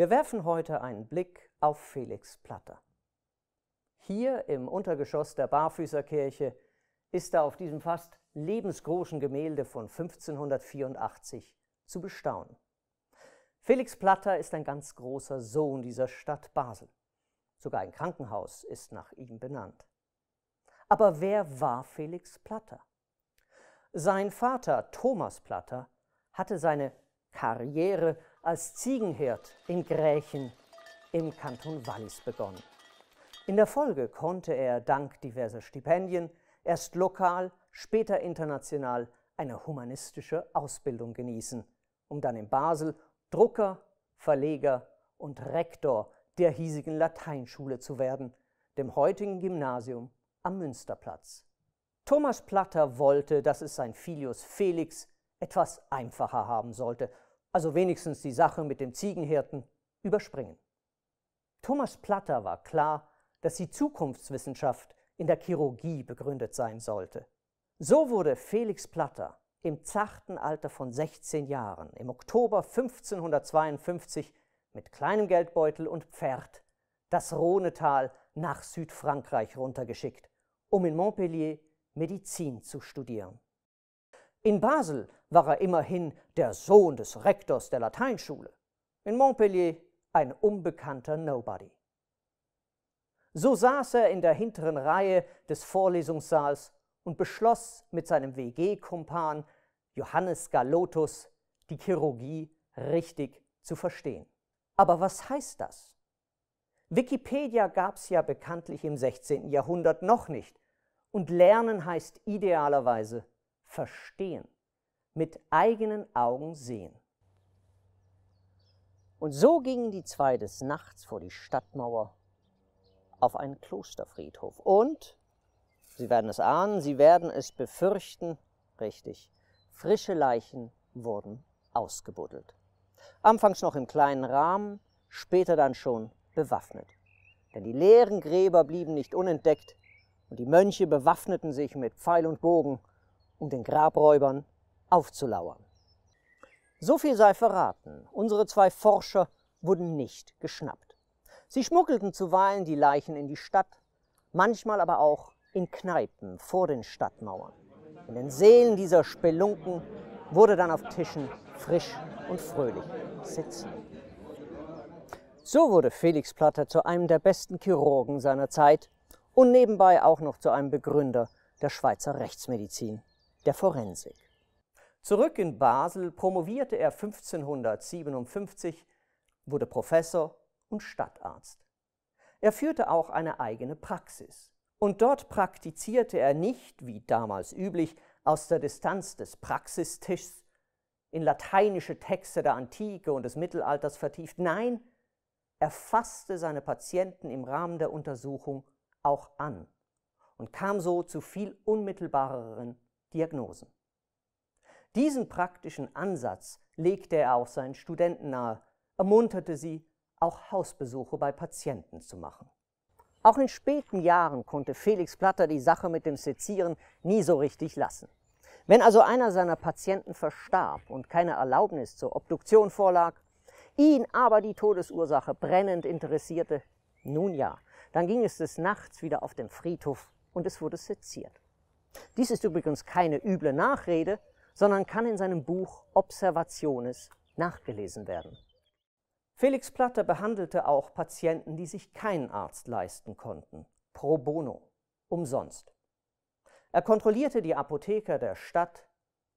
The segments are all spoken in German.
Wir werfen heute einen Blick auf Felix Platter. Hier im Untergeschoss der Barfüßerkirche ist er auf diesem fast lebensgroßen Gemälde von 1584 zu bestaunen. Felix Platter ist ein ganz großer Sohn dieser Stadt Basel. Sogar ein Krankenhaus ist nach ihm benannt. Aber wer war Felix Platter? Sein Vater Thomas Platter hatte seine Karriere als Ziegenhirt in Grächen im Kanton Wallis begonnen. In der Folge konnte er dank diverser Stipendien erst lokal, später international eine humanistische Ausbildung genießen, um dann in Basel Drucker, Verleger und Rektor der hiesigen Lateinschule zu werden, dem heutigen Gymnasium am Münsterplatz. Thomas Platter wollte, dass es sein Filius Felix etwas einfacher haben sollte, also wenigstens die Sache mit dem Ziegenhirten überspringen. Thomas Platter war klar, dass die Zukunftswissenschaft in der Chirurgie begründet sein sollte. So wurde Felix Platter im zarten Alter von 16 Jahren im Oktober 1552 mit kleinem Geldbeutel und Pferd das Rhonetal nach Südfrankreich runtergeschickt, um in Montpellier Medizin zu studieren. In Basel war er immerhin der Sohn des Rektors der Lateinschule, in Montpellier ein unbekannter Nobody. So saß er in der hinteren Reihe des Vorlesungssaals und beschloss mit seinem WG-Kumpan Johannes Galotus die Chirurgie richtig zu verstehen. Aber was heißt das? Wikipedia gab es ja bekanntlich im 16. Jahrhundert noch nicht. Und lernen heißt idealerweise verstehen, mit eigenen Augen sehen. Und so gingen die zwei des Nachts vor die Stadtmauer auf einen Klosterfriedhof. Und, Sie werden es ahnen, Sie werden es befürchten, richtig, frische Leichen wurden ausgebuddelt. Anfangs noch im kleinen Rahmen, später dann schon bewaffnet. Denn die leeren Gräber blieben nicht unentdeckt und die Mönche bewaffneten sich mit Pfeil und Bogen um den Grabräubern aufzulauern. So viel sei verraten, unsere zwei Forscher wurden nicht geschnappt. Sie schmuggelten zuweilen die Leichen in die Stadt, manchmal aber auch in Kneipen vor den Stadtmauern. In den Seelen dieser Spelunken wurde dann auf Tischen frisch und fröhlich sitzen. So wurde Felix Platter zu einem der besten Chirurgen seiner Zeit und nebenbei auch noch zu einem Begründer der Schweizer Rechtsmedizin der Forensik. Zurück in Basel promovierte er 1557, wurde Professor und Stadtarzt. Er führte auch eine eigene Praxis. Und dort praktizierte er nicht, wie damals üblich, aus der Distanz des Praxistischs in lateinische Texte der Antike und des Mittelalters vertieft. Nein, er fasste seine Patienten im Rahmen der Untersuchung auch an und kam so zu viel unmittelbareren Diagnosen. Diesen praktischen Ansatz legte er auch seinen Studenten nahe, ermunterte sie, auch Hausbesuche bei Patienten zu machen. Auch in späten Jahren konnte Felix Platter die Sache mit dem Sezieren nie so richtig lassen. Wenn also einer seiner Patienten verstarb und keine Erlaubnis zur Obduktion vorlag, ihn aber die Todesursache brennend interessierte, nun ja, dann ging es des Nachts wieder auf den Friedhof und es wurde seziert. Dies ist übrigens keine üble Nachrede, sondern kann in seinem Buch Observationes nachgelesen werden. Felix Platter behandelte auch Patienten, die sich keinen Arzt leisten konnten, pro bono, umsonst. Er kontrollierte die Apotheker der Stadt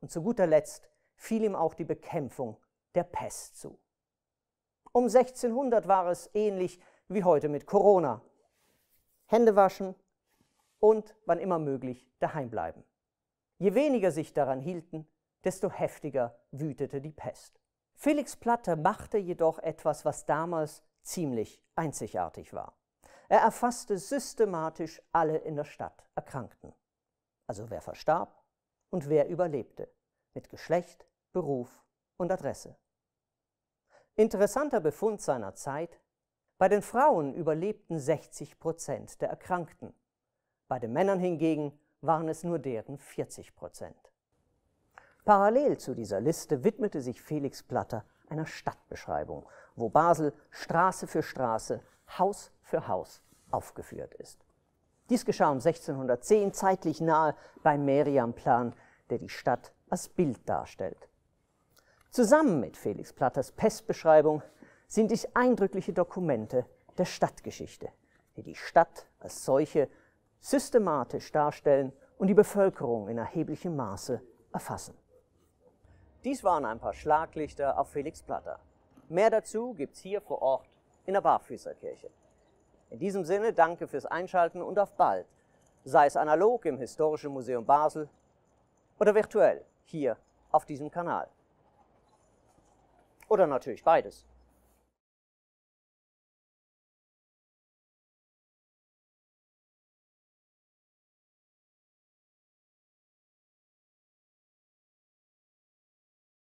und zu guter Letzt fiel ihm auch die Bekämpfung der Pest zu. Um 1600 war es ähnlich wie heute mit Corona. Hände waschen, und, wann immer möglich, daheim bleiben. Je weniger sich daran hielten, desto heftiger wütete die Pest. Felix Platte machte jedoch etwas, was damals ziemlich einzigartig war. Er erfasste systematisch alle in der Stadt Erkrankten, also wer verstarb und wer überlebte, mit Geschlecht, Beruf und Adresse. Interessanter Befund seiner Zeit, bei den Frauen überlebten 60 Prozent der Erkrankten, bei den Männern hingegen waren es nur deren 40 Prozent. Parallel zu dieser Liste widmete sich Felix Platter einer Stadtbeschreibung, wo Basel Straße für Straße, Haus für Haus aufgeführt ist. Dies geschah um 1610 zeitlich nahe beim Merian-Plan, der die Stadt als Bild darstellt. Zusammen mit Felix Platters Pestbeschreibung sind dies eindrückliche Dokumente der Stadtgeschichte, die die Stadt als solche systematisch darstellen und die Bevölkerung in erheblichem Maße erfassen. Dies waren ein paar Schlaglichter auf Felix Platter. Mehr dazu gibt's hier vor Ort in der Barfüßerkirche. In diesem Sinne danke fürs Einschalten und auf bald, sei es analog im Historischen Museum Basel oder virtuell hier auf diesem Kanal. Oder natürlich beides.